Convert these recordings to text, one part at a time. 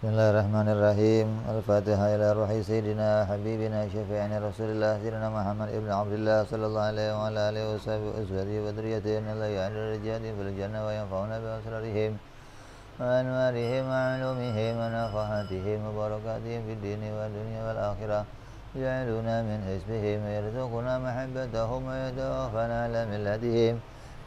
بسم الله الرحمن الرحيم الفاتحة إلى روح سيدنا حبيبنا شفيعنا رسول الله سيدنا محمد ابن عبد الله صلى الله عليه وعلى آله وصحبه وأزواجه وذريته إن الله يعلم الرجال في الجنة وينفعنا بأسرارهم وأنوارهم وعلومهم ونفحاتهم وبركاتهم في الدين والدنيا والآخرة يجعلنا من حسبهم ويرزقنا محبتهم ويتوفنا على ملتهم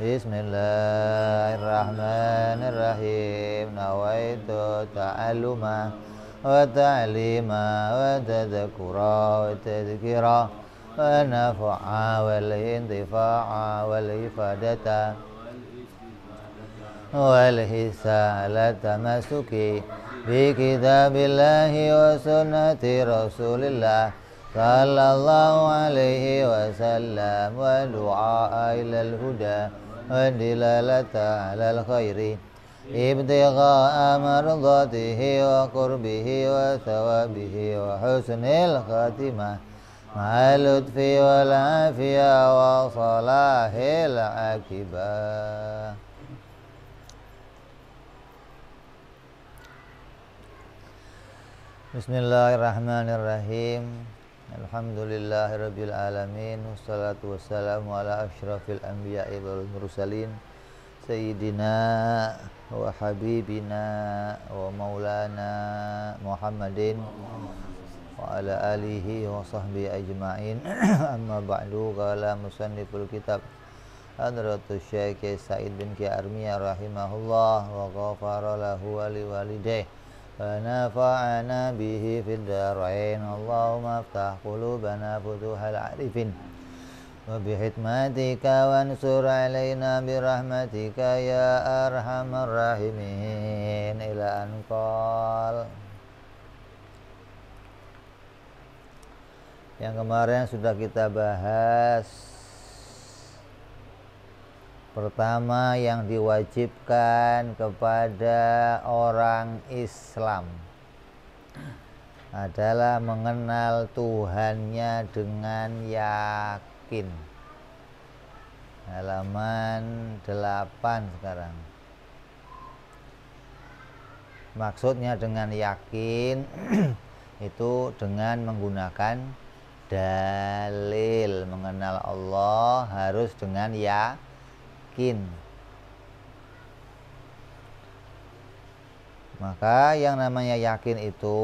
بسم الله الرحمن الرحيم نويت تعلما وتعليما وتذكرا وتذكرا ونفعا والانتفاعا والإفادة والحساء التمسك بكتاب الله وسنة رسول الله صلى الله عليه وسلم والدعاء إلى الهدى والدلالة على الخير ابتغاء مرضاته وقربه وثوابه وحسن الخاتمة مع اللطف والعافية وصلاح العاقبة بسم الله الرحمن الرحيم الحمد لله رب العالمين والصلاة والسلام على أشرف الأنبياء والمرسلين سيدنا وحبيبنا ومولانا محمد وعلى آله وصحبه أجمعين أما بعد قال مصنف الكتاب حضرة الشيخ سعيد بن كي أرميا رحمه الله وغفر له ولوالديه فنفعنا به في الدارين اللهم افتح قلوبنا فتوح العارفين وبحكمتك وانصر علينا برحمتك يا أرحم الراحمين إلى أن قال yang kemarin sudah kita bahas Pertama yang diwajibkan kepada orang Islam adalah mengenal Tuhannya dengan yakin. Halaman 8 sekarang. Maksudnya dengan yakin itu dengan menggunakan dalil mengenal Allah harus dengan ya yakin. Maka yang namanya yakin itu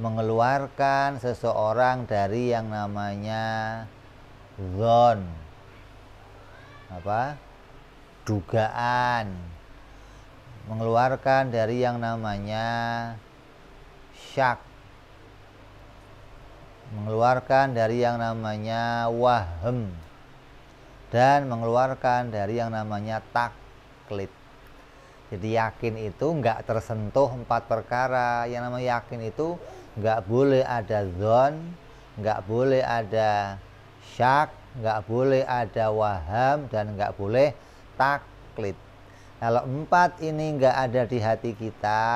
mengeluarkan seseorang dari yang namanya zon apa dugaan mengeluarkan dari yang namanya syak mengeluarkan dari yang namanya wahem dan mengeluarkan dari yang namanya taklit. Jadi yakin itu nggak tersentuh empat perkara. Yang namanya yakin itu nggak boleh ada zon, nggak boleh ada syak, nggak boleh ada waham, dan nggak boleh taklit. Kalau empat ini nggak ada di hati kita,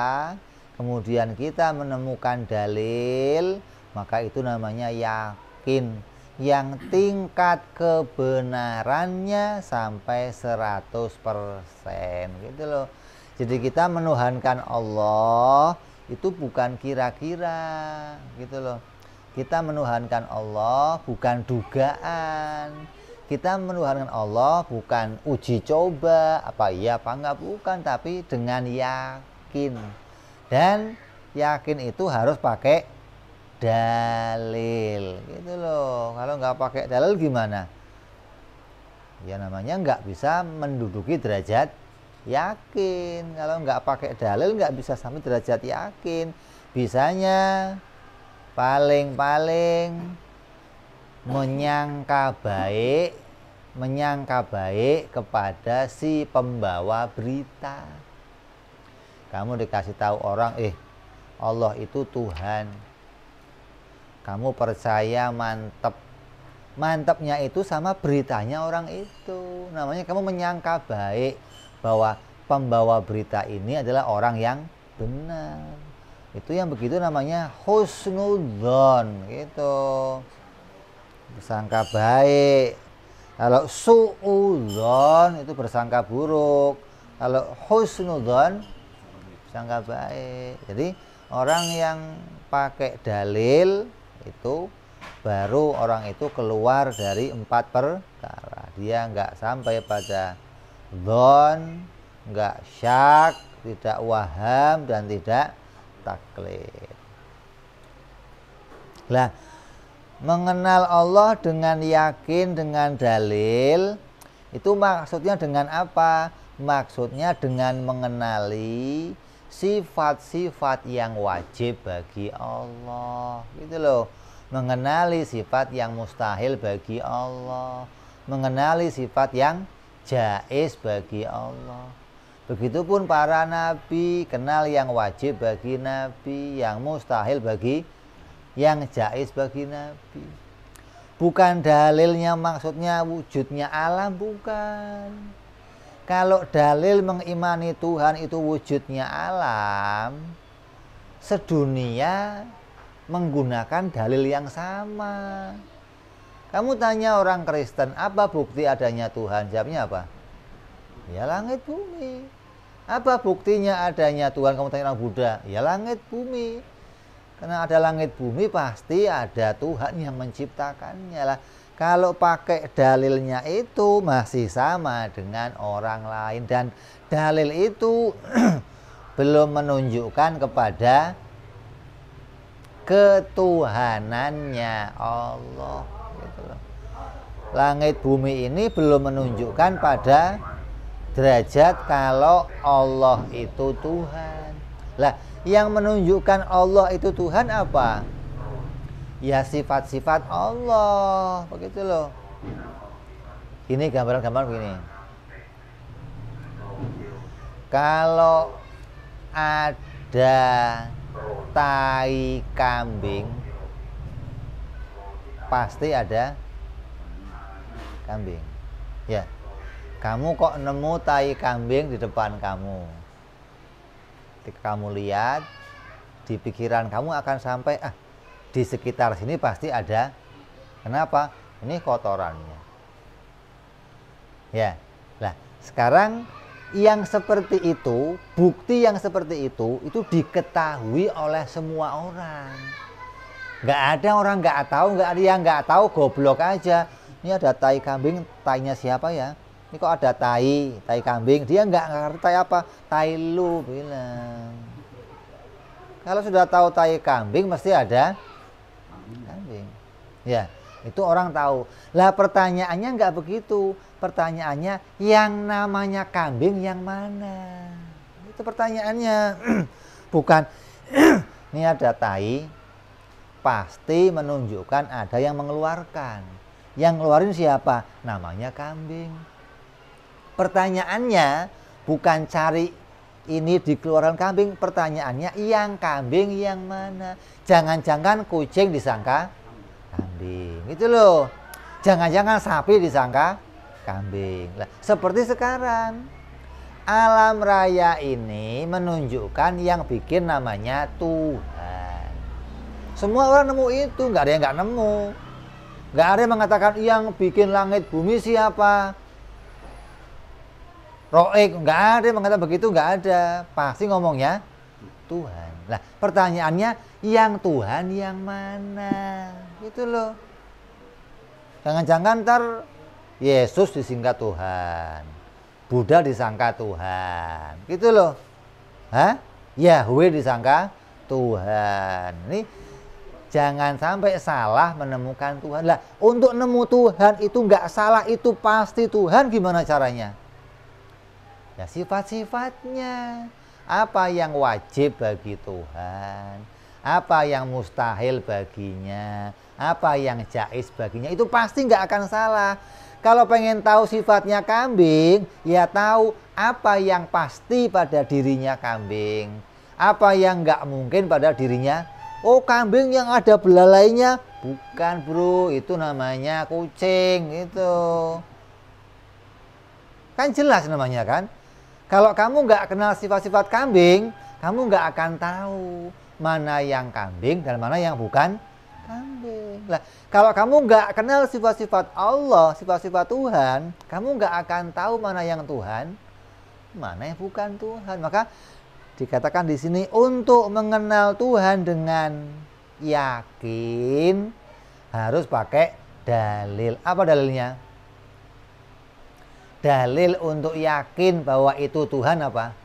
kemudian kita menemukan dalil, maka itu namanya yakin yang tingkat kebenarannya sampai 100% gitu loh. Jadi kita menuhankan Allah itu bukan kira-kira gitu loh. Kita menuhankan Allah bukan dugaan. Kita menuhankan Allah bukan uji coba apa iya apa enggak bukan tapi dengan yakin. Dan yakin itu harus pakai dalil gitu loh kalau nggak pakai dalil gimana ya namanya nggak bisa menduduki derajat yakin kalau nggak pakai dalil nggak bisa sampai derajat yakin bisanya paling-paling menyangka baik menyangka baik kepada si pembawa berita. Kamu dikasih tahu orang, eh Allah itu Tuhan kamu percaya mantep mantepnya itu sama beritanya orang itu namanya kamu menyangka baik bahwa pembawa berita ini adalah orang yang benar itu yang begitu namanya husnudon gitu bersangka baik kalau suudon itu bersangka buruk kalau husnudon bersangka baik jadi orang yang pakai dalil itu baru orang itu keluar dari empat perkara dia nggak sampai pada don nggak syak tidak waham dan tidak taklid lah mengenal Allah dengan yakin dengan dalil itu maksudnya dengan apa maksudnya dengan mengenali sifat-sifat yang wajib bagi Allah gitu loh mengenali sifat yang mustahil bagi Allah mengenali sifat yang jais bagi Allah begitupun para nabi kenal yang wajib bagi nabi yang mustahil bagi yang jais bagi nabi bukan dalilnya maksudnya wujudnya alam bukan kalau dalil mengimani Tuhan itu wujudnya alam, sedunia menggunakan dalil yang sama. Kamu tanya orang Kristen, apa bukti adanya Tuhan? Jawabnya apa? Ya langit bumi. Apa buktinya adanya Tuhan? Kamu tanya orang Buddha, ya langit bumi. Karena ada langit bumi pasti ada Tuhan yang menciptakannya lah kalau pakai dalilnya itu masih sama dengan orang lain dan dalil itu belum menunjukkan kepada ketuhanannya Allah gitu Langit bumi ini belum menunjukkan pada derajat kalau Allah itu Tuhan. Lah, yang menunjukkan Allah itu Tuhan apa? ya sifat-sifat Allah begitu loh ini gambaran-gambaran begini kalau ada tai kambing pasti ada kambing ya kamu kok nemu tai kambing di depan kamu ketika kamu lihat di pikiran kamu akan sampai ah di sekitar sini pasti ada kenapa ini kotorannya ya lah sekarang yang seperti itu bukti yang seperti itu itu diketahui oleh semua orang nggak ada orang nggak tahu nggak ada yang nggak tahu goblok aja ini ada tai kambing tainya siapa ya ini kok ada tai tai kambing dia nggak ngerti tai apa tai lu bilang kalau sudah tahu tai kambing mesti ada Ya, itu orang tahu. Lah pertanyaannya nggak begitu. Pertanyaannya yang namanya kambing yang mana? Itu pertanyaannya. Bukan ini ada tai pasti menunjukkan ada yang mengeluarkan. Yang ngeluarin siapa? Namanya kambing. Pertanyaannya bukan cari ini dikeluarkan kambing pertanyaannya yang kambing yang mana jangan-jangan kucing disangka kambing itu loh jangan-jangan sapi disangka kambing lah seperti sekarang alam raya ini menunjukkan yang bikin namanya Tuhan semua orang nemu itu nggak ada yang nggak nemu nggak ada yang mengatakan yang bikin langit bumi siapa Roek nggak ada yang mengatakan begitu nggak ada pasti ngomongnya Tuhan lah pertanyaannya yang Tuhan yang mana gitu loh jangan-jangan ntar Yesus disingkat Tuhan Buddha disangka Tuhan gitu loh Hah? Yahweh disangka Tuhan ini jangan sampai salah menemukan Tuhan lah untuk nemu Tuhan itu nggak salah itu pasti Tuhan gimana caranya ya sifat-sifatnya apa yang wajib bagi Tuhan apa yang mustahil baginya, apa yang jais baginya, itu pasti nggak akan salah. Kalau pengen tahu sifatnya kambing, ya tahu apa yang pasti pada dirinya kambing, apa yang nggak mungkin pada dirinya. Oh kambing yang ada belalainya, bukan bro, itu namanya kucing itu. Kan jelas namanya kan. Kalau kamu nggak kenal sifat-sifat kambing, kamu nggak akan tahu mana yang kambing dan mana yang bukan kambing. Nah, kalau kamu nggak kenal sifat-sifat Allah, sifat-sifat Tuhan, kamu nggak akan tahu mana yang Tuhan, mana yang bukan Tuhan. Maka dikatakan di sini untuk mengenal Tuhan dengan yakin harus pakai dalil. Apa dalilnya? Dalil untuk yakin bahwa itu Tuhan apa?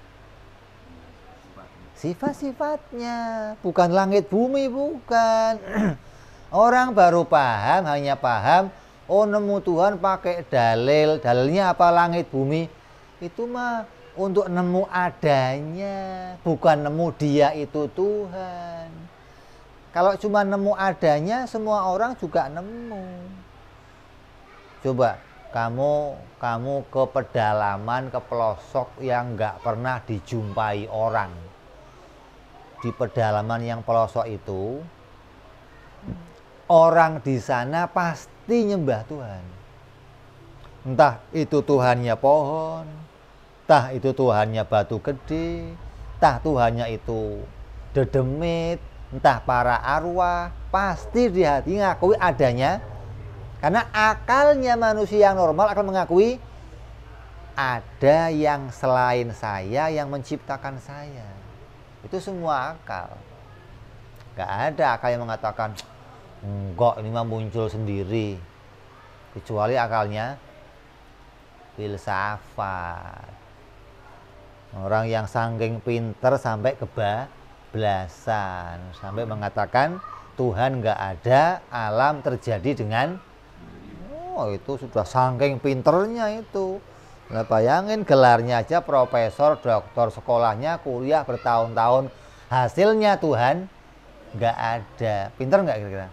sifat-sifatnya, bukan langit bumi, bukan. Orang baru paham, hanya paham, oh nemu Tuhan pakai dalil, dalilnya apa langit bumi, itu mah untuk nemu adanya, bukan nemu dia itu Tuhan. Kalau cuma nemu adanya, semua orang juga nemu. Coba kamu kamu ke pedalaman, ke pelosok yang nggak pernah dijumpai orang di pedalaman yang pelosok itu orang di sana pasti nyembah Tuhan. Entah itu Tuhannya pohon, entah itu Tuhannya batu gede, entah Tuhannya itu dedemit, entah para arwah, pasti di hati ngakui adanya. Karena akalnya manusia yang normal akan mengakui ada yang selain saya yang menciptakan saya itu semua akal nggak ada akal yang mengatakan enggak ini mah muncul sendiri kecuali akalnya filsafat orang yang sangking pinter sampai belasan sampai mengatakan Tuhan nggak ada alam terjadi dengan oh itu sudah sangking pinternya itu Nah, bayangin gelarnya aja profesor, doktor, sekolahnya kuliah bertahun-tahun. Hasilnya Tuhan nggak ada. Pinter nggak kira-kira?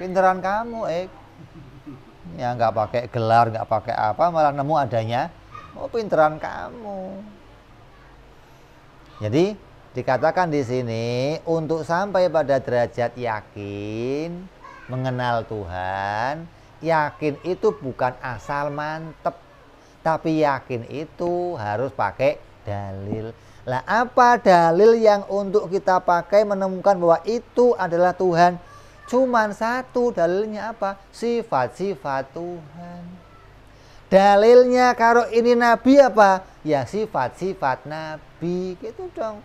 Pinteran kamu, eh. Ya nggak pakai gelar, nggak pakai apa, malah nemu adanya. Oh, pinteran kamu. Jadi dikatakan di sini untuk sampai pada derajat yakin mengenal Tuhan, yakin itu bukan asal mantep tapi yakin itu harus pakai dalil. Lah apa dalil yang untuk kita pakai menemukan bahwa itu adalah Tuhan? Cuman satu dalilnya apa? Sifat-sifat Tuhan. Dalilnya kalau ini nabi apa? Ya sifat-sifat nabi gitu dong.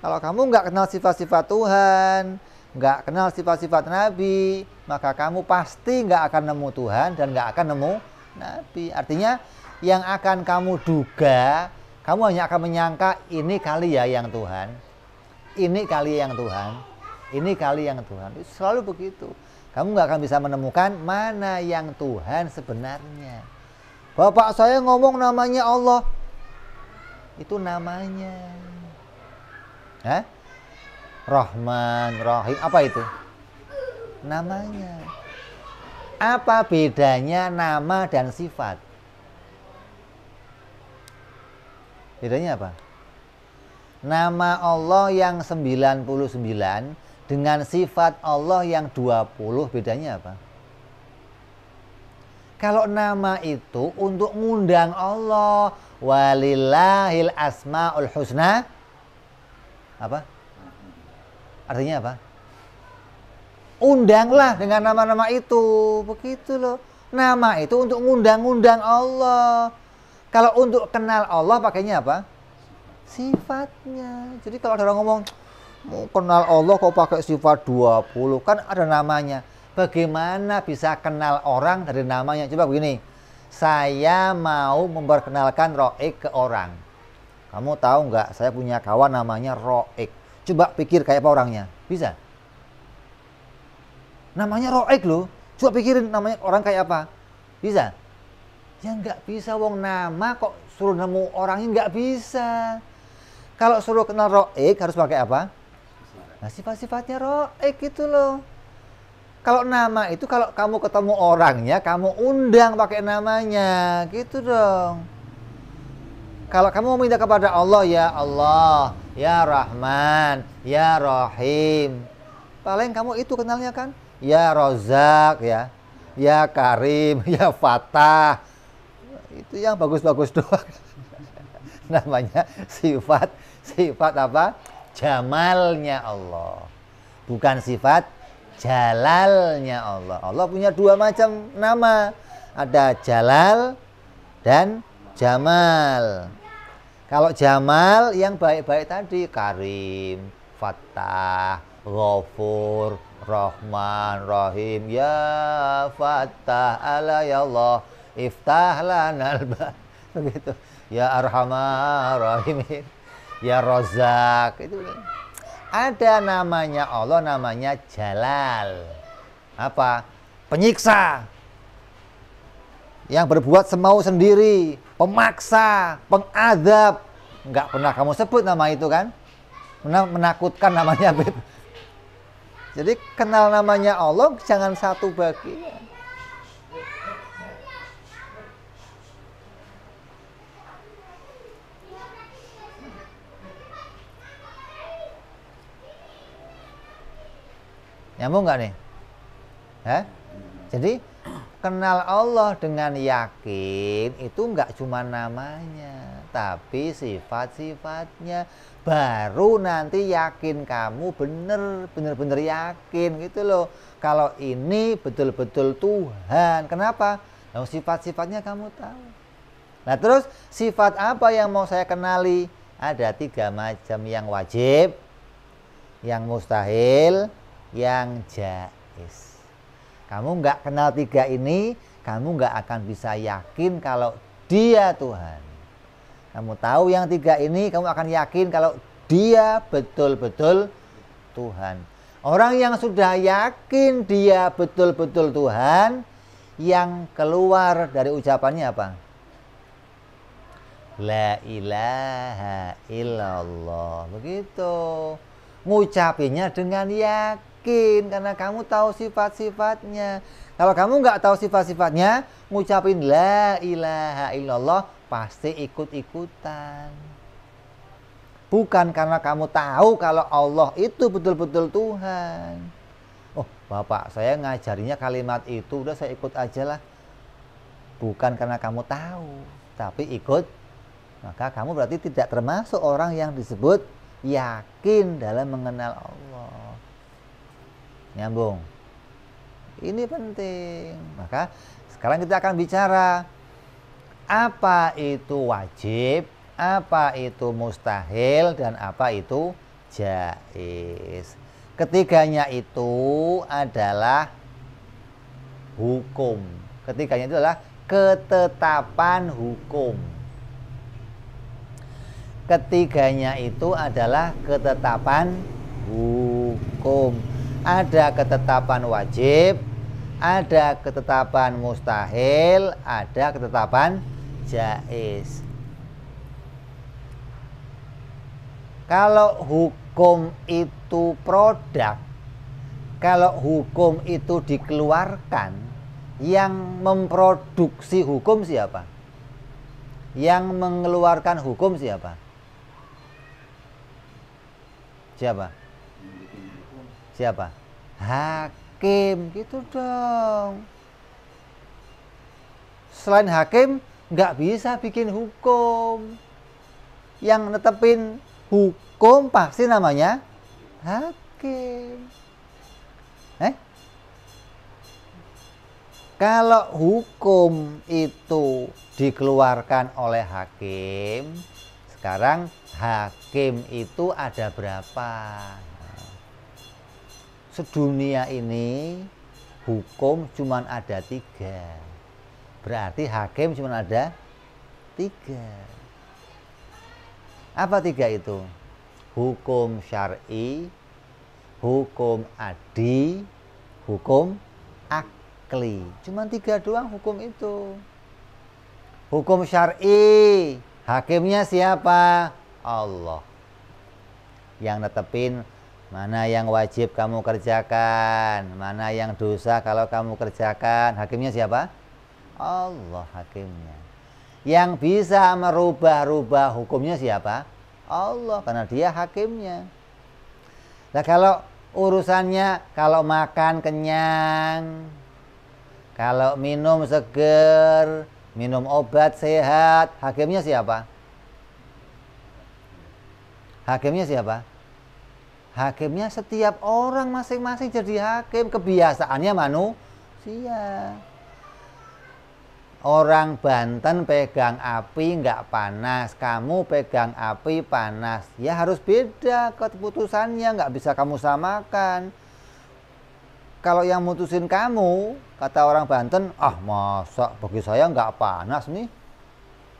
Kalau kamu nggak kenal sifat-sifat Tuhan, nggak kenal sifat-sifat nabi, maka kamu pasti nggak akan nemu Tuhan dan nggak akan nemu nabi. Artinya yang akan kamu duga, kamu hanya akan menyangka ini kali ya yang Tuhan, ini kali yang Tuhan, ini kali yang Tuhan. Itu selalu begitu. Kamu nggak akan bisa menemukan mana yang Tuhan sebenarnya. Bapak saya ngomong namanya Allah, itu namanya. Hah? Rahman, Rahim, apa itu? Namanya. Apa bedanya nama dan sifat? Bedanya apa? Nama Allah yang 99 dengan sifat Allah yang 20 bedanya apa? Kalau nama itu untuk ngundang Allah walillahil asmaul husna apa? Artinya apa? Undanglah dengan nama-nama itu. Begitu loh. Nama itu untuk ngundang-ngundang Allah. Kalau untuk kenal Allah pakainya apa? Sifatnya. Jadi kalau ada orang ngomong, mau kenal Allah kok pakai sifat 20, kan ada namanya. Bagaimana bisa kenal orang dari namanya? Coba begini, saya mau memperkenalkan Roik ke orang. Kamu tahu nggak, saya punya kawan namanya Roik. Coba pikir kayak apa orangnya, bisa? Namanya Roik loh, coba pikirin namanya orang kayak apa, bisa? Ya nggak bisa wong nama kok suruh nemu orangnya nggak bisa. Kalau suruh kenal roek harus pakai apa? Nah sifat-sifatnya roek gitu loh. Kalau nama itu kalau kamu ketemu orangnya kamu undang pakai namanya gitu dong. Kalau kamu meminta kepada Allah ya Allah, ya Rahman, ya Rahim. Paling kamu itu kenalnya kan? Ya Rozak ya, ya Karim, ya Fatah, itu yang bagus-bagus doang namanya sifat sifat apa jamalnya Allah bukan sifat jalalnya Allah Allah punya dua macam nama ada jalal dan jamal kalau jamal yang baik-baik tadi karim fatah ghafur rahman rahim ya fattah ala ya Allah iftahlan alba begitu ya arhamar rahimin ya rozak itu ada namanya Allah namanya Jalal apa penyiksa yang berbuat semau sendiri pemaksa pengadab nggak pernah kamu sebut nama itu kan menakutkan namanya jadi kenal namanya Allah jangan satu bagian Nyambung nggak nih? Eh? Jadi kenal Allah dengan yakin itu nggak cuma namanya, tapi sifat-sifatnya. Baru nanti yakin kamu bener, bener-bener yakin gitu loh. Kalau ini betul-betul Tuhan. Kenapa? Nah, sifat-sifatnya kamu tahu. Nah terus sifat apa yang mau saya kenali? Ada tiga macam yang wajib, yang mustahil, yang jais. Kamu nggak kenal tiga ini, kamu nggak akan bisa yakin kalau dia Tuhan. Kamu tahu yang tiga ini, kamu akan yakin kalau dia betul-betul Tuhan. Orang yang sudah yakin dia betul-betul Tuhan, yang keluar dari ucapannya apa? La ilaha illallah. Begitu. Ngucapinya dengan yakin mungkin karena kamu tahu sifat-sifatnya. Kalau kamu nggak tahu sifat-sifatnya, ngucapin la ilaha illallah pasti ikut-ikutan. Bukan karena kamu tahu kalau Allah itu betul-betul Tuhan. Oh, Bapak, saya ngajarinya kalimat itu, udah saya ikut aja lah. Bukan karena kamu tahu, tapi ikut. Maka kamu berarti tidak termasuk orang yang disebut yakin dalam mengenal Allah nyambung. Ini penting. Maka sekarang kita akan bicara apa itu wajib, apa itu mustahil, dan apa itu jais. Ketiganya itu adalah hukum. Ketiganya itu adalah ketetapan hukum. Ketiganya itu adalah ketetapan hukum. Ada ketetapan wajib, ada ketetapan mustahil, ada ketetapan jais. Kalau hukum itu produk, kalau hukum itu dikeluarkan, yang memproduksi hukum siapa? Yang mengeluarkan hukum siapa? Siapa? siapa hakim gitu dong selain hakim nggak bisa bikin hukum yang netepin hukum pasti namanya hakim eh kalau hukum itu dikeluarkan oleh hakim sekarang hakim itu ada berapa sedunia ini hukum cuma ada tiga. Berarti hakim cuma ada tiga. Apa tiga itu? Hukum syari, hukum adi, hukum akli. Cuma tiga doang hukum itu. Hukum syari, hakimnya siapa? Allah. Yang netepin Mana yang wajib kamu kerjakan? Mana yang dosa kalau kamu kerjakan? Hakimnya siapa? Allah hakimnya. Yang bisa merubah-rubah hukumnya siapa? Allah karena dia hakimnya. Nah kalau urusannya kalau makan kenyang, kalau minum seger, minum obat sehat, hakimnya siapa? Hakimnya siapa? hakimnya setiap orang masing-masing jadi hakim kebiasaannya manusia orang Banten pegang api nggak panas kamu pegang api panas ya harus beda keputusannya nggak bisa kamu samakan kalau yang mutusin kamu kata orang Banten ah masa bagi saya nggak panas nih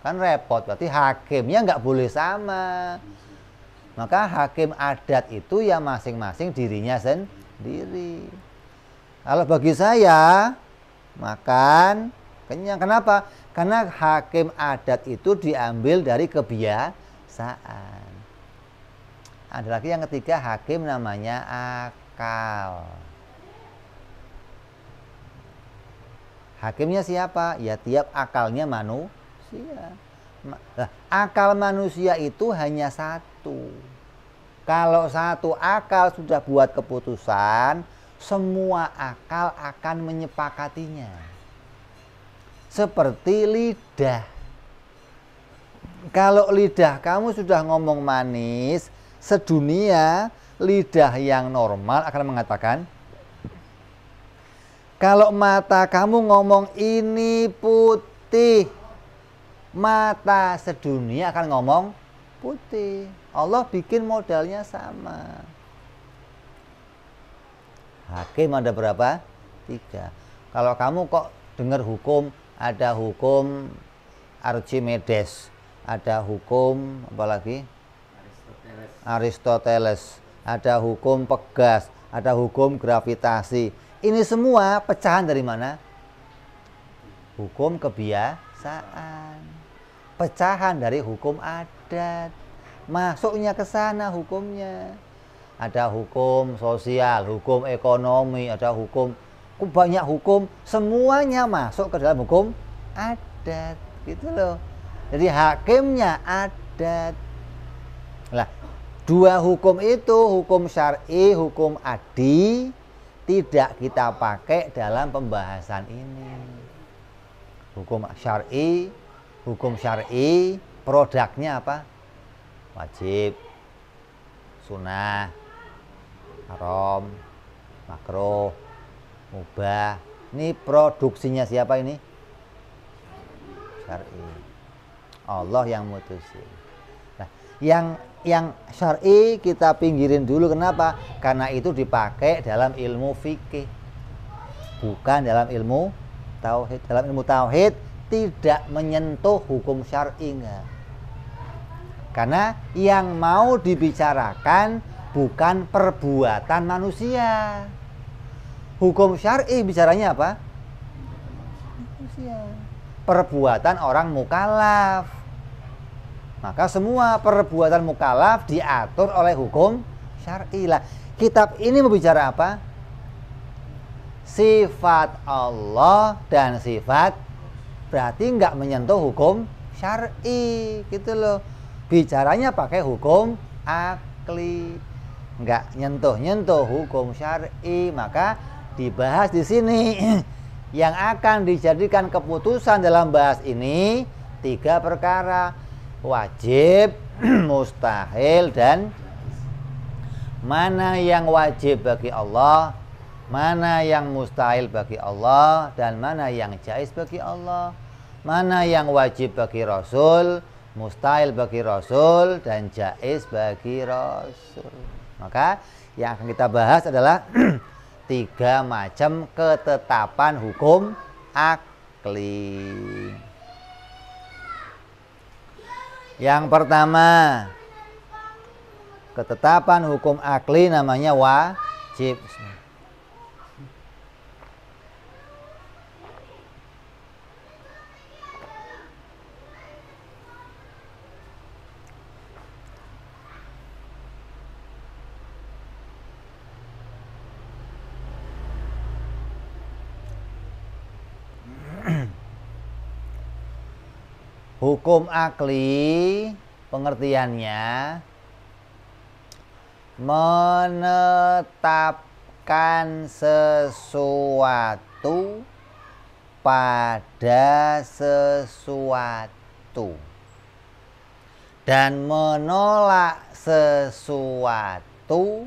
kan repot berarti hakimnya nggak boleh sama maka hakim adat itu ya masing-masing dirinya sendiri. Kalau bagi saya makan kenyang. Kenapa? Karena hakim adat itu diambil dari kebiasaan. Ada lagi yang ketiga hakim namanya akal. Hakimnya siapa? Ya tiap akalnya manusia. akal manusia itu hanya satu. Kalau satu akal sudah buat keputusan, semua akal akan menyepakatinya. Seperti lidah. Kalau lidah kamu sudah ngomong manis, sedunia lidah yang normal akan mengatakan kalau mata kamu ngomong ini putih, mata sedunia akan ngomong putih. Allah bikin modalnya sama. Hakim ada berapa? Tiga. Kalau kamu kok dengar hukum, ada hukum Archimedes, ada hukum apa lagi? Aristoteles. Aristoteles, ada hukum pegas, ada hukum gravitasi. Ini semua pecahan dari mana? Hukum kebiasaan. Pecahan dari hukum adat masuknya ke sana hukumnya. Ada hukum sosial, hukum ekonomi, ada hukum banyak hukum, semuanya masuk ke dalam hukum adat gitu loh. Jadi hakimnya adat. Lah, dua hukum itu hukum syar'i, hukum adi tidak kita pakai dalam pembahasan ini. Hukum syar'i, hukum syar'i produknya apa? wajib sunnah haram makro mubah ini produksinya siapa ini syar'i Allah yang mutusin nah yang yang syar'i kita pinggirin dulu kenapa karena itu dipakai dalam ilmu fikih bukan dalam ilmu tauhid dalam ilmu tauhid tidak menyentuh hukum syar'i enggak karena yang mau dibicarakan bukan perbuatan manusia. Hukum syar'i bicaranya apa? Manusia. Perbuatan orang mukalaf. Maka semua perbuatan mukalaf diatur oleh hukum syar'i lah. Kitab ini membicara apa? Sifat Allah dan sifat berarti nggak menyentuh hukum syar'i gitu loh bicaranya pakai hukum akli nggak nyentuh-nyentuh hukum syari maka dibahas di sini yang akan dijadikan keputusan dalam bahas ini tiga perkara wajib mustahil dan mana yang wajib bagi Allah mana yang mustahil bagi Allah dan mana yang jais bagi Allah mana yang wajib bagi Rasul mustahil bagi Rasul dan jais bagi Rasul. Maka yang akan kita bahas adalah tiga macam ketetapan hukum akli. Yang pertama, ketetapan hukum akli namanya wajib Hukum akli pengertiannya menetapkan sesuatu pada sesuatu dan menolak sesuatu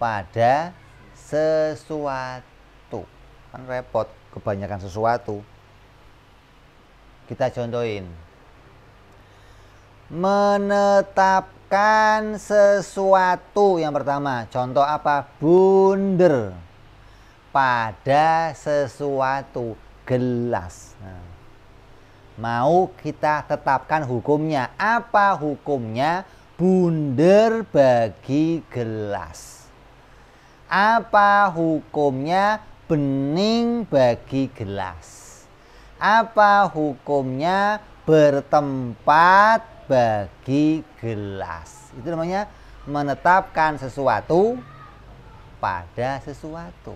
pada sesuatu kan repot kebanyakan sesuatu kita contohin menetapkan sesuatu yang pertama contoh apa bunder pada sesuatu gelas nah, mau kita tetapkan hukumnya apa hukumnya bunder bagi gelas apa hukumnya bening bagi gelas apa hukumnya bertempat bagi gelas. Itu namanya menetapkan sesuatu pada sesuatu.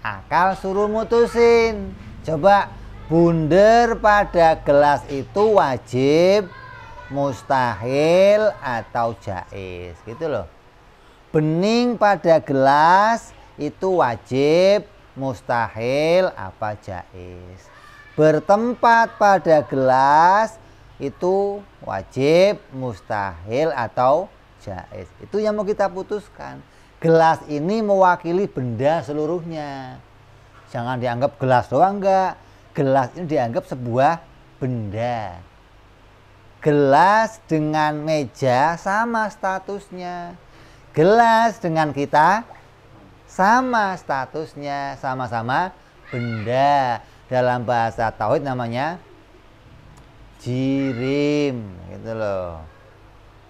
Akal suruh mutusin. Coba bunder pada gelas itu wajib, mustahil atau jais gitu loh. Bening pada gelas itu wajib, mustahil apa jais. Bertempat pada gelas itu wajib, mustahil atau jais. Itu yang mau kita putuskan. Gelas ini mewakili benda seluruhnya. Jangan dianggap gelas doang enggak. Gelas ini dianggap sebuah benda. Gelas dengan meja sama statusnya. Gelas dengan kita sama statusnya, sama-sama benda. Dalam bahasa tauhid namanya jirim gitu loh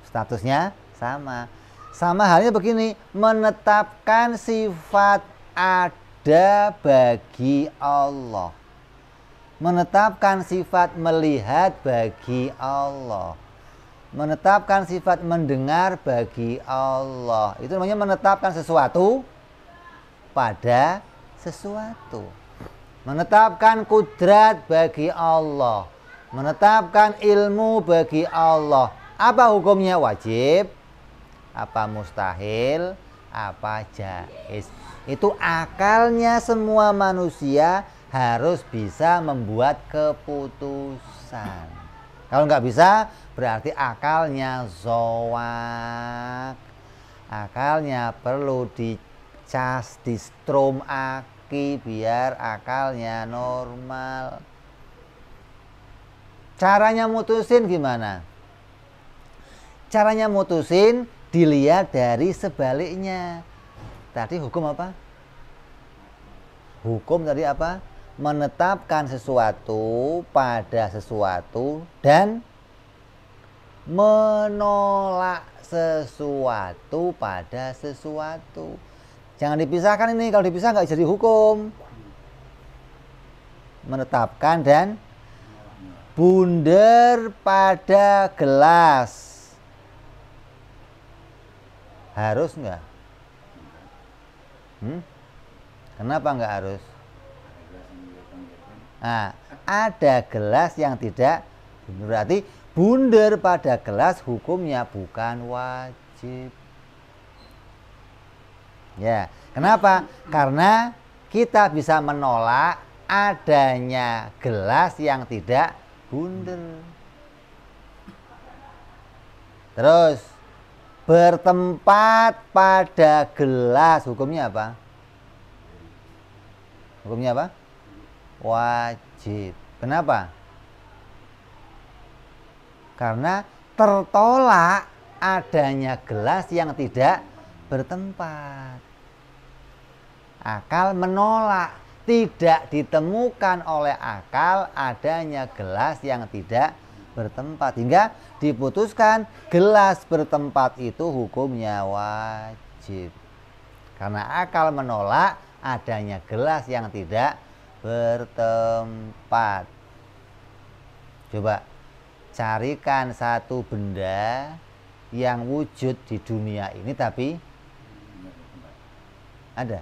statusnya sama sama halnya begini menetapkan sifat ada bagi Allah menetapkan sifat melihat bagi Allah menetapkan sifat mendengar bagi Allah itu namanya menetapkan sesuatu pada sesuatu menetapkan kudrat bagi Allah menetapkan ilmu bagi Allah. Apa hukumnya wajib? Apa mustahil? Apa jais? Itu akalnya semua manusia harus bisa membuat keputusan. Kalau nggak bisa, berarti akalnya zoak. Akalnya perlu dicas, distrom aki biar akalnya normal. Caranya mutusin gimana? Caranya mutusin dilihat dari sebaliknya. Tadi hukum apa? Hukum tadi apa? Menetapkan sesuatu pada sesuatu dan menolak sesuatu pada sesuatu. Jangan dipisahkan ini, kalau dipisah nggak jadi hukum. Menetapkan dan bundar pada gelas. Harus enggak? Hmm? Kenapa enggak harus? Nah, ada gelas yang tidak berarti bundar pada gelas hukumnya bukan wajib. Ya, kenapa? Karena kita bisa menolak adanya gelas yang tidak bundel terus bertempat pada gelas hukumnya apa hukumnya apa wajib kenapa karena tertolak adanya gelas yang tidak bertempat akal menolak tidak ditemukan oleh akal adanya gelas yang tidak bertempat hingga diputuskan gelas bertempat itu hukumnya wajib karena akal menolak adanya gelas yang tidak bertempat coba carikan satu benda yang wujud di dunia ini tapi ada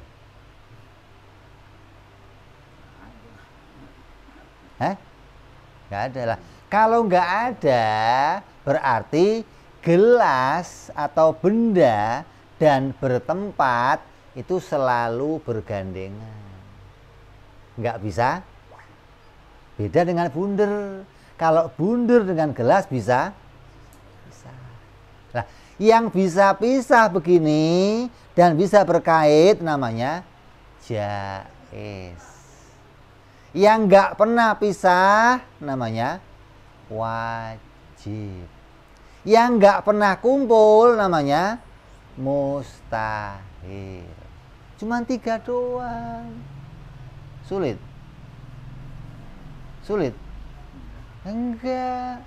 Hah? Gak ada lah. Kalau nggak ada, berarti gelas atau benda dan bertempat itu selalu bergandengan. Nggak bisa. Beda dengan bunder. Kalau bunder dengan gelas bisa. Bisa. Nah, yang bisa pisah begini dan bisa berkait namanya jais yang nggak pernah pisah namanya wajib. Yang nggak pernah kumpul namanya mustahil. cuma tiga doang. Sulit. Sulit. Enggak.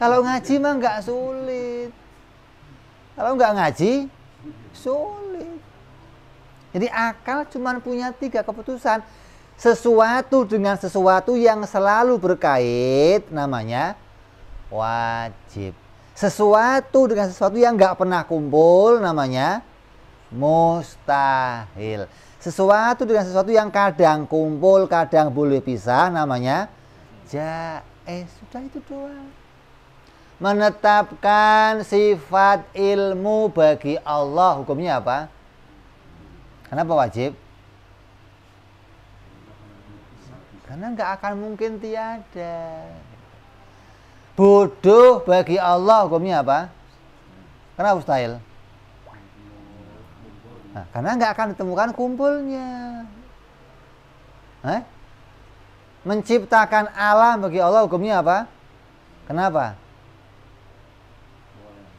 Kalau ngaji mah enggak sulit. Kalau enggak ngaji, sulit. Jadi akal cuma punya tiga keputusan sesuatu dengan sesuatu yang selalu berkait namanya wajib. Sesuatu dengan sesuatu yang nggak pernah kumpul namanya mustahil. Sesuatu dengan sesuatu yang kadang kumpul, kadang boleh pisah namanya jaiz. Sudah itu doang. Menetapkan sifat ilmu bagi Allah hukumnya apa? Kenapa wajib? karena nggak akan mungkin tiada bodoh bagi Allah hukumnya apa kenapa mustahil nah, karena nggak akan ditemukan kumpulnya eh? menciptakan alam bagi Allah hukumnya apa kenapa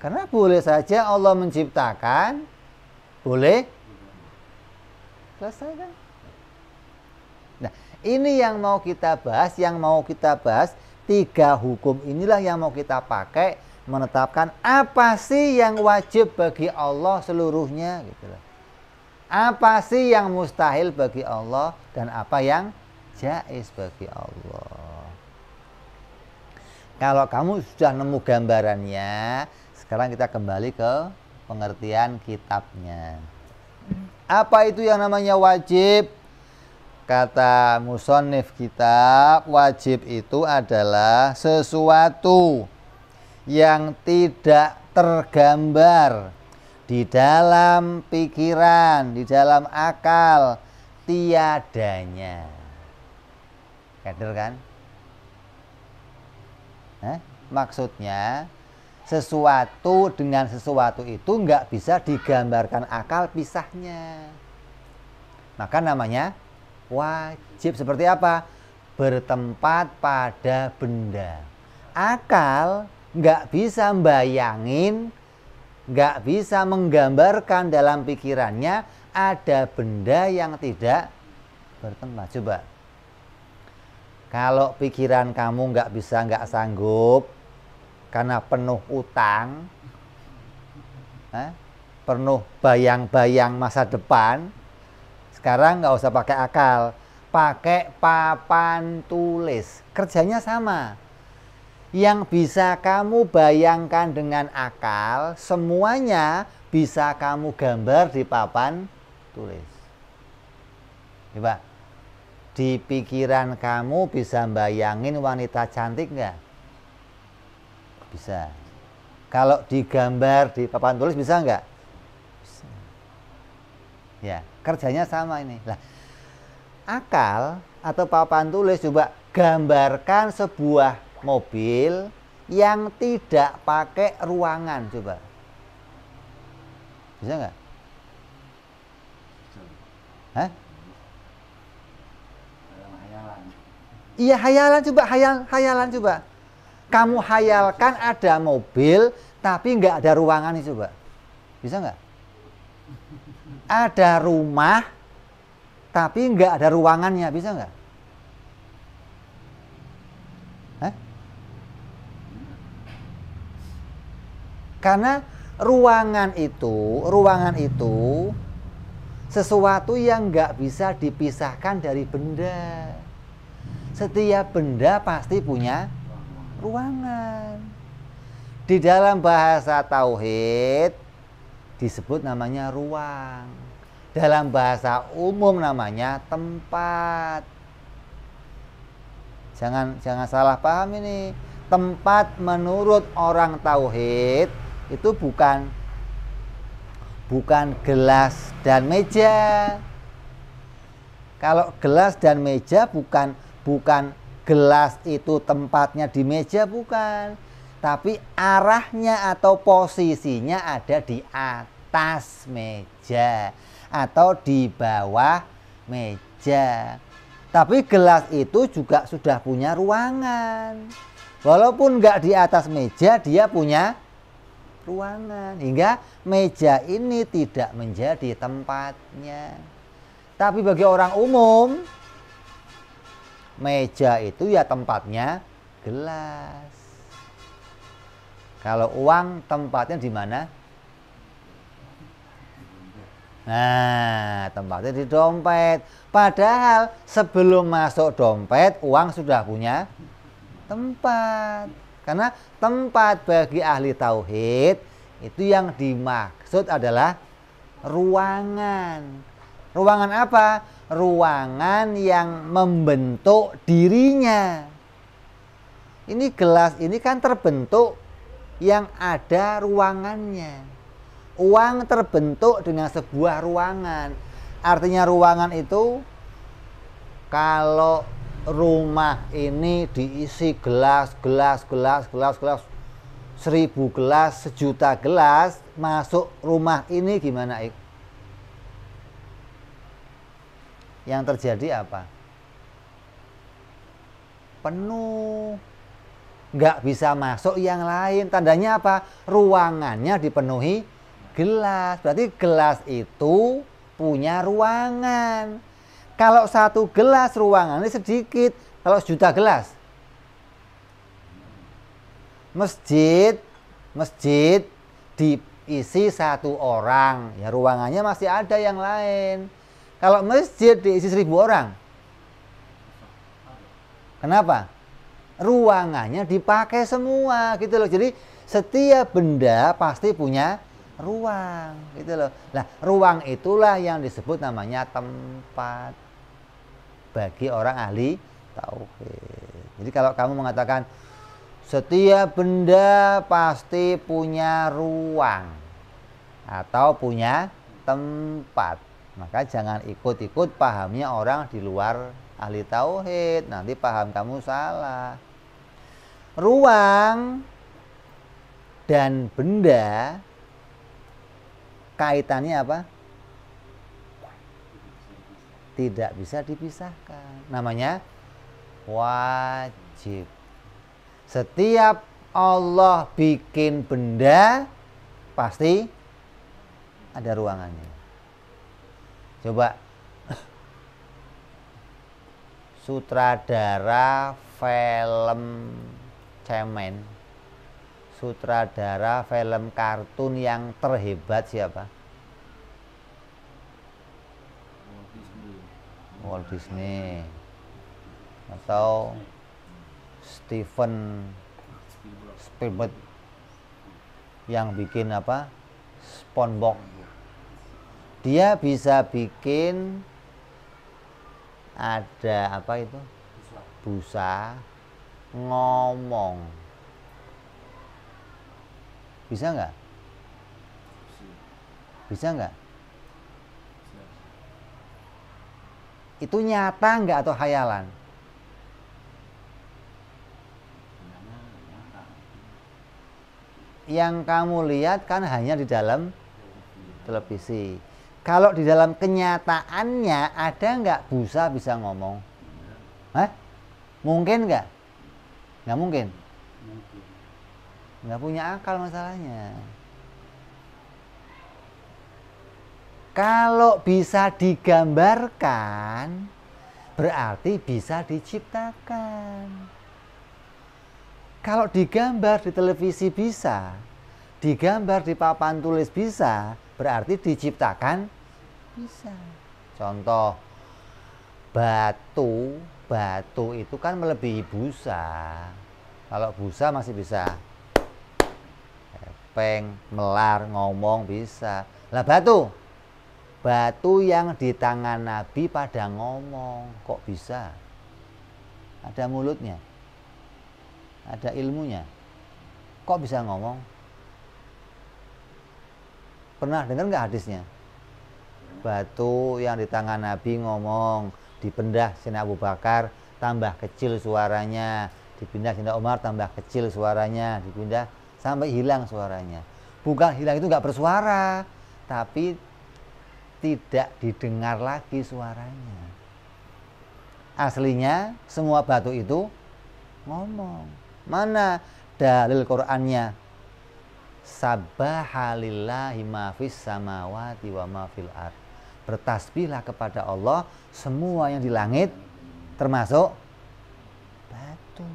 karena boleh saja Allah menciptakan boleh selesai kan ini yang mau kita bahas, yang mau kita bahas, tiga hukum inilah yang mau kita pakai menetapkan apa sih yang wajib bagi Allah seluruhnya gitu loh. Apa sih yang mustahil bagi Allah dan apa yang jais bagi Allah. Kalau kamu sudah nemu gambarannya, sekarang kita kembali ke pengertian kitabnya. Hmm. Apa itu yang namanya wajib? kata musonif kita wajib itu adalah sesuatu yang tidak tergambar di dalam pikiran, di dalam akal tiadanya. Kader kan? Eh, Maksudnya sesuatu dengan sesuatu itu nggak bisa digambarkan akal pisahnya. Maka namanya wajib seperti apa? Bertempat pada benda. Akal nggak bisa bayangin, nggak bisa menggambarkan dalam pikirannya ada benda yang tidak bertempat. Coba kalau pikiran kamu nggak bisa nggak sanggup karena penuh utang eh, penuh bayang-bayang masa depan sekarang nggak usah pakai akal, pakai papan tulis. Kerjanya sama. Yang bisa kamu bayangkan dengan akal, semuanya bisa kamu gambar di papan tulis. Coba di pikiran kamu bisa bayangin wanita cantik nggak? Bisa. Kalau digambar di papan tulis bisa nggak? Bisa. Ya kerjanya sama ini lah akal atau papan tulis coba gambarkan sebuah mobil yang tidak pakai ruangan coba bisa nggak Hah? Iya hayalan coba hayal hayalan coba. Kamu hayalkan ada mobil tapi nggak ada ruangan nih coba. Bisa nggak? ada rumah tapi nggak ada ruangannya bisa nggak? Karena ruangan itu, ruangan itu sesuatu yang nggak bisa dipisahkan dari benda. Setiap benda pasti punya ruangan. Di dalam bahasa tauhid, disebut namanya ruang. Dalam bahasa umum namanya tempat. Jangan jangan salah paham ini. Tempat menurut orang tauhid itu bukan bukan gelas dan meja. Kalau gelas dan meja bukan bukan gelas itu tempatnya di meja bukan, tapi arahnya atau posisinya ada di atas atas meja atau di bawah meja. Tapi gelas itu juga sudah punya ruangan. Walaupun nggak di atas meja, dia punya ruangan. Hingga meja ini tidak menjadi tempatnya. Tapi bagi orang umum, meja itu ya tempatnya gelas. Kalau uang tempatnya di mana? Nah, tempatnya di dompet. Padahal sebelum masuk dompet, uang sudah punya tempat. Karena tempat bagi ahli tauhid itu yang dimaksud adalah ruangan. Ruangan apa? Ruangan yang membentuk dirinya. Ini gelas ini kan terbentuk yang ada ruangannya uang terbentuk dengan sebuah ruangan. Artinya ruangan itu kalau rumah ini diisi gelas, gelas, gelas, gelas, gelas, seribu gelas, sejuta gelas, masuk rumah ini gimana? Yang terjadi apa? Penuh nggak bisa masuk yang lain. Tandanya apa? Ruangannya dipenuhi gelas. Berarti gelas itu punya ruangan. Kalau satu gelas ruangannya sedikit. Kalau sejuta gelas. Masjid, masjid diisi satu orang. Ya ruangannya masih ada yang lain. Kalau masjid diisi seribu orang. Kenapa? Ruangannya dipakai semua gitu loh. Jadi setiap benda pasti punya ruang gitu loh. Nah, ruang itulah yang disebut namanya tempat bagi orang ahli tauhid. Jadi kalau kamu mengatakan setiap benda pasti punya ruang atau punya tempat, maka jangan ikut-ikut pahamnya orang di luar ahli tauhid. Nanti paham kamu salah. Ruang dan benda kaitannya apa? Tidak bisa dipisahkan. Namanya wajib. Setiap Allah bikin benda pasti ada ruangannya. Coba sutradara film cemen sutradara film kartun yang terhebat siapa? Walt Disney. Atau Steven Spielberg yang bikin apa? SpongeBob. Dia bisa bikin ada apa itu? Busa ngomong. Bisa nggak? Bisa nggak? Itu nyata nggak atau khayalan? Yang kamu lihat kan hanya di dalam televisi. Kalau di dalam kenyataannya ada nggak busa bisa ngomong? Hah? Mungkin nggak? Nggak mungkin nggak punya akal masalahnya kalau bisa digambarkan berarti bisa diciptakan kalau digambar di televisi bisa digambar di papan tulis bisa berarti diciptakan bisa contoh batu batu itu kan melebihi busa kalau busa masih bisa topeng, melar, ngomong bisa. Lah batu. Batu yang di tangan Nabi pada ngomong, kok bisa? Ada mulutnya. Ada ilmunya. Kok bisa ngomong? Pernah dengar nggak hadisnya? Batu yang di tangan Nabi ngomong, dipendah Sina Abu Bakar tambah kecil suaranya, dipindah Sina Umar tambah kecil suaranya, dipindah sampai hilang suaranya. Bukan hilang itu nggak bersuara, tapi tidak didengar lagi suaranya. Aslinya semua batu itu ngomong. Mana dalil Qur'annya? Sabahalillahi ma samawati wa ma ar. Bertasbihlah kepada Allah semua yang di langit termasuk batu.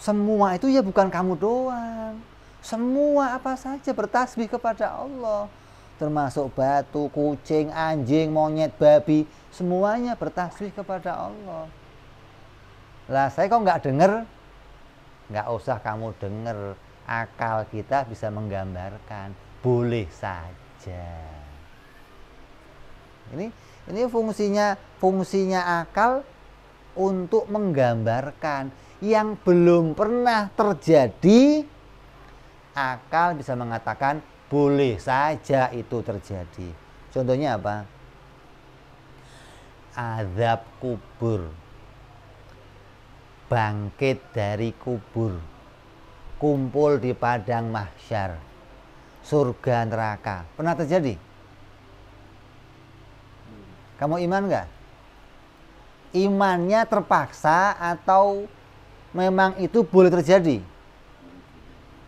Semua itu ya bukan kamu doang. Semua apa saja bertasbih kepada Allah. Termasuk batu, kucing, anjing, monyet, babi. Semuanya bertasbih kepada Allah. Lah saya kok nggak dengar? Nggak usah kamu dengar. Akal kita bisa menggambarkan. Boleh saja. Ini ini fungsinya fungsinya akal untuk menggambarkan yang belum pernah terjadi, akal bisa mengatakan boleh saja itu terjadi. Contohnya apa? Azab kubur. Bangkit dari kubur. Kumpul di padang mahsyar. Surga neraka. Pernah terjadi? Kamu iman nggak? Imannya terpaksa atau memang itu boleh terjadi.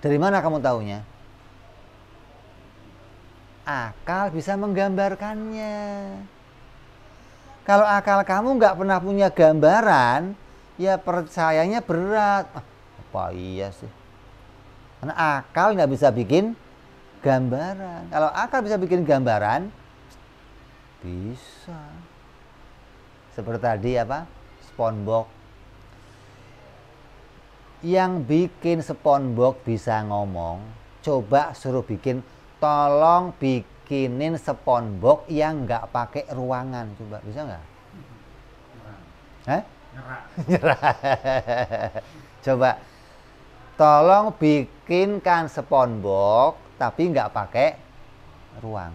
Dari mana kamu tahunya? Akal bisa menggambarkannya. Kalau akal kamu nggak pernah punya gambaran, ya percayanya berat. Ah, apa iya sih? Karena akal nggak bisa bikin gambaran. Kalau akal bisa bikin gambaran, bisa. Seperti tadi apa? SpongeBob yang bikin SpongeBob bisa ngomong, coba suruh bikin tolong bikinin SpongeBob yang nggak pakai ruangan, coba bisa nggak? coba tolong bikinkan SpongeBob tapi nggak pakai ruang.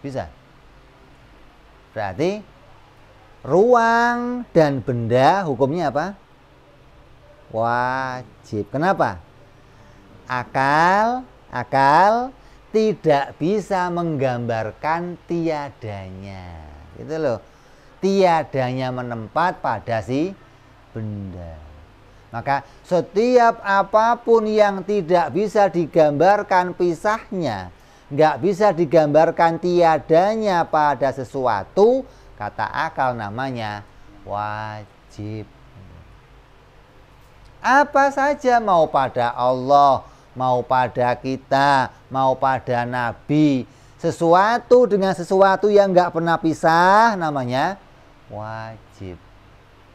Bisa? Berarti ruang dan benda hukumnya apa? wajib. Kenapa? Akal, akal tidak bisa menggambarkan tiadanya. Itu loh. Tiadanya menempat pada si benda. Maka setiap apapun yang tidak bisa digambarkan pisahnya, nggak bisa digambarkan tiadanya pada sesuatu, kata akal namanya wajib apa saja mau pada Allah, mau pada kita, mau pada Nabi. Sesuatu dengan sesuatu yang nggak pernah pisah namanya wajib.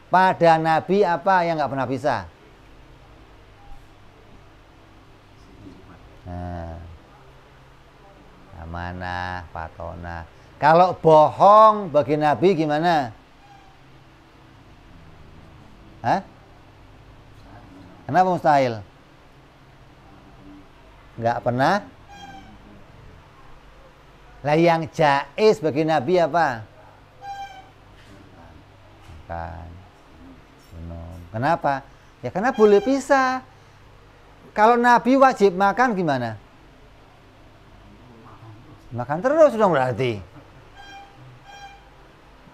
Pada Nabi apa yang nggak pernah pisah? Nah, amanah, patona. Kalau bohong bagi Nabi gimana? Hah? Kenapa mustahil? Enggak pernah. Lah yang jais bagi Nabi apa? Makan. Minum. Kenapa? Ya karena boleh pisah. Kalau Nabi wajib makan gimana? Makan terus sudah berarti.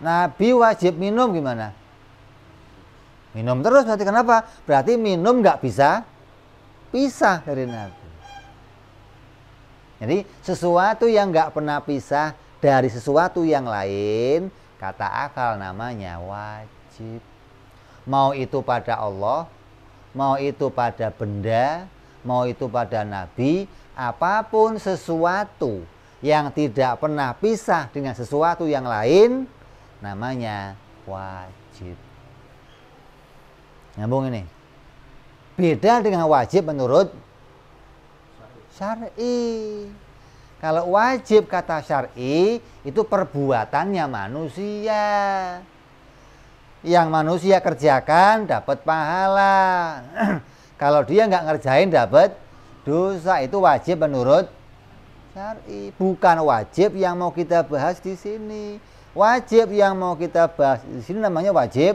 Nabi wajib minum gimana? Minum terus berarti kenapa? Berarti minum nggak bisa pisah dari Nabi. Jadi sesuatu yang nggak pernah pisah dari sesuatu yang lain, kata akal namanya wajib. Mau itu pada Allah, mau itu pada benda, mau itu pada nabi, apapun sesuatu yang tidak pernah pisah dengan sesuatu yang lain, namanya wajib. Nyambung ini. Beda dengan wajib menurut syar'i. Kalau wajib kata syar'i itu perbuatannya manusia. Yang manusia kerjakan dapat pahala. Kalau dia nggak ngerjain dapat dosa itu wajib menurut syar'i. Bukan wajib yang mau kita bahas di sini. Wajib yang mau kita bahas di sini namanya wajib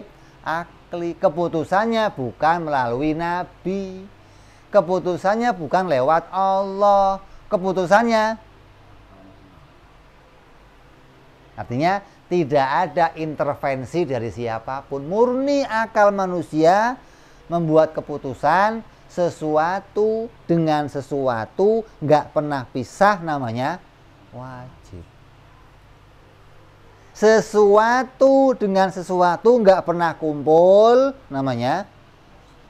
keputusannya bukan melalui nabi. Keputusannya bukan lewat Allah. Keputusannya Artinya tidak ada intervensi dari siapapun. Murni akal manusia membuat keputusan sesuatu dengan sesuatu nggak pernah pisah namanya wajib sesuatu dengan sesuatu nggak pernah kumpul namanya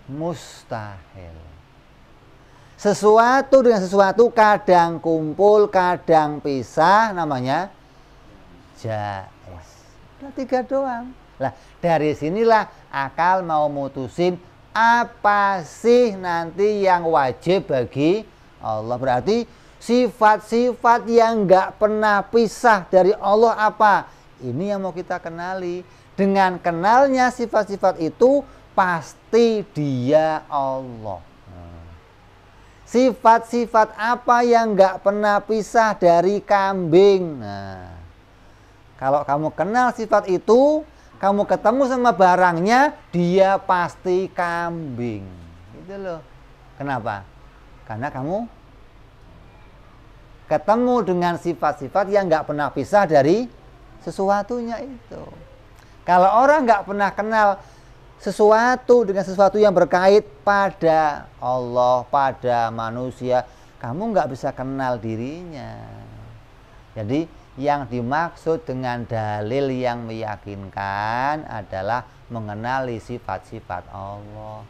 mustahil. Sesuatu dengan sesuatu kadang kumpul, kadang pisah namanya jais. nah, tiga doang. Lah dari sinilah akal mau mutusin apa sih nanti yang wajib bagi Allah. Berarti sifat-sifat yang nggak pernah pisah dari Allah apa? Ini yang mau kita kenali. Dengan kenalnya sifat-sifat itu pasti dia Allah. Sifat-sifat apa yang nggak pernah pisah dari kambing. Nah, kalau kamu kenal sifat itu, kamu ketemu sama barangnya, dia pasti kambing. Itu loh. Kenapa? Karena kamu ketemu dengan sifat-sifat yang nggak pernah pisah dari sesuatunya itu. Kalau orang nggak pernah kenal sesuatu dengan sesuatu yang berkait pada Allah, pada manusia, kamu nggak bisa kenal dirinya. Jadi yang dimaksud dengan dalil yang meyakinkan adalah mengenali sifat-sifat Allah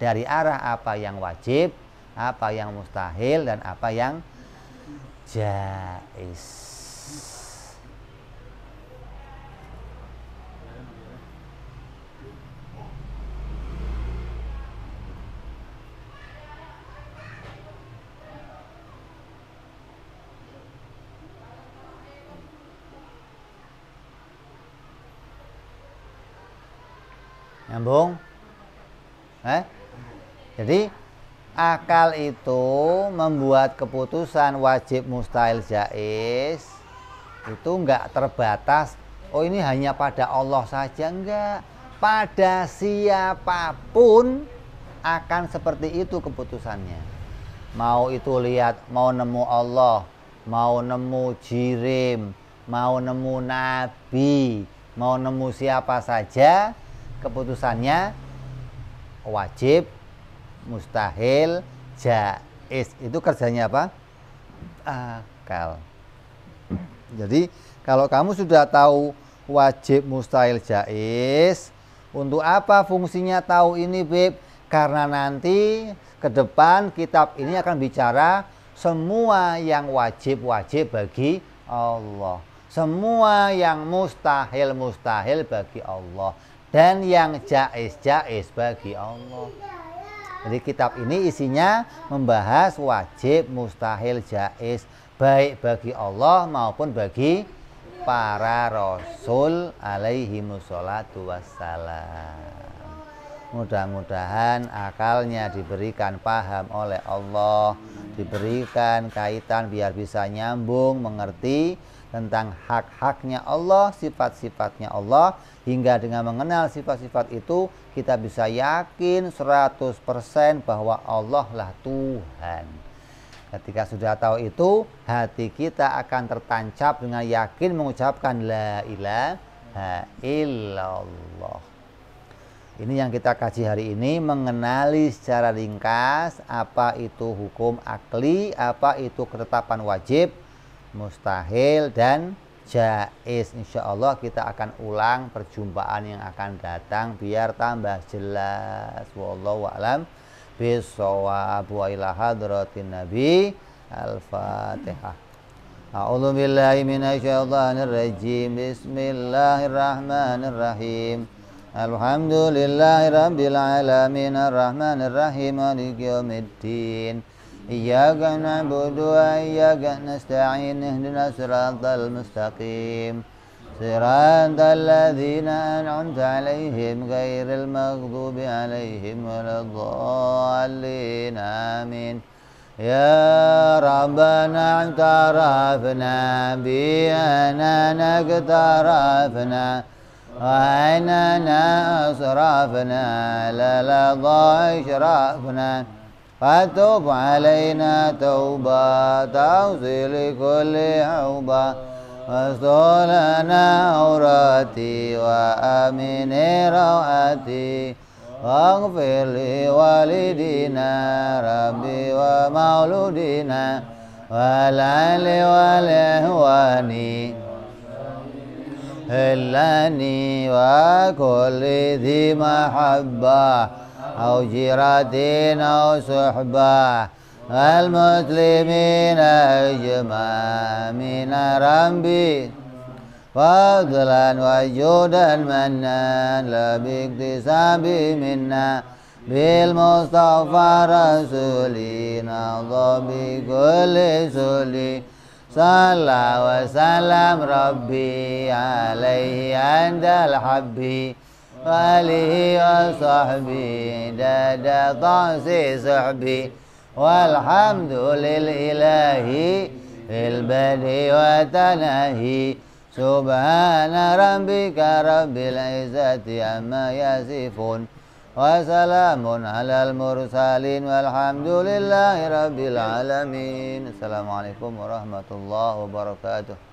dari arah apa yang wajib, apa yang mustahil dan apa yang jais. nyambung eh? jadi akal itu membuat keputusan wajib mustahil jais itu enggak terbatas oh ini hanya pada Allah saja enggak pada siapapun akan seperti itu keputusannya mau itu lihat mau nemu Allah mau nemu jirim mau nemu nabi mau nemu siapa saja keputusannya wajib, mustahil, jais. Itu kerjanya apa? Akal. Jadi kalau kamu sudah tahu wajib, mustahil, jais, untuk apa fungsinya tahu ini, Beb? Karena nanti ke depan kitab ini akan bicara semua yang wajib-wajib bagi Allah. Semua yang mustahil-mustahil bagi Allah dan yang jais jais bagi Allah. Jadi kitab ini isinya membahas wajib, mustahil, jais baik bagi Allah maupun bagi para rasul alaihi musholatu wassalam. Mudah-mudahan akalnya diberikan paham oleh Allah, diberikan kaitan biar bisa nyambung, mengerti tentang hak-haknya Allah, sifat-sifatnya Allah, hingga dengan mengenal sifat-sifat itu kita bisa yakin 100% bahwa Allah lah Tuhan. Ketika sudah tahu itu, hati kita akan tertancap dengan yakin mengucapkan la ilaha illallah. Ini yang kita kaji hari ini mengenali secara ringkas apa itu hukum akli, apa itu ketetapan wajib, mustahil dan jais insya Allah kita akan ulang perjumpaan yang akan datang biar tambah jelas wallahu alam bisawab wa ila hadratin nabi al-fatihah A'udzu billahi minasyaitonir rajim bismillahirrahmanirrahim Alhamdulillahi rabbil alamin arrahmanirrahim maliki yaumiddin إياك نعبد وإياك نستعين اهدنا صراط المستقيم صراط الذين أنعمت عليهم غير المغضوب عليهم ولا الضالين آمين يا ربنا اعترفنا بأننا اقترفنا وأننا أسرفنا للظى إشرافنا فتوب علينا توبة لكل عوبة وصلنا لنا عوراتي وأمن روعتي واغفر لوالدينا ربي ومولودنا والعل والإهواني هلاني وكل ذي محبه أو جيرة أو صحبة المسلمين أجمع من ربي فضلا وجودا منا لا باكتساب منا بالمصطفى رسولنا بكل سولي صلى وسلم ربي عليه عند الحبي وآله وصحبه داد طاسي صحبي والحمد للإله في البدء وتناهي سبحان ربك رب العزة عما يصفون وسلام على المرسلين والحمد لله رب العالمين السلام عليكم ورحمة الله وبركاته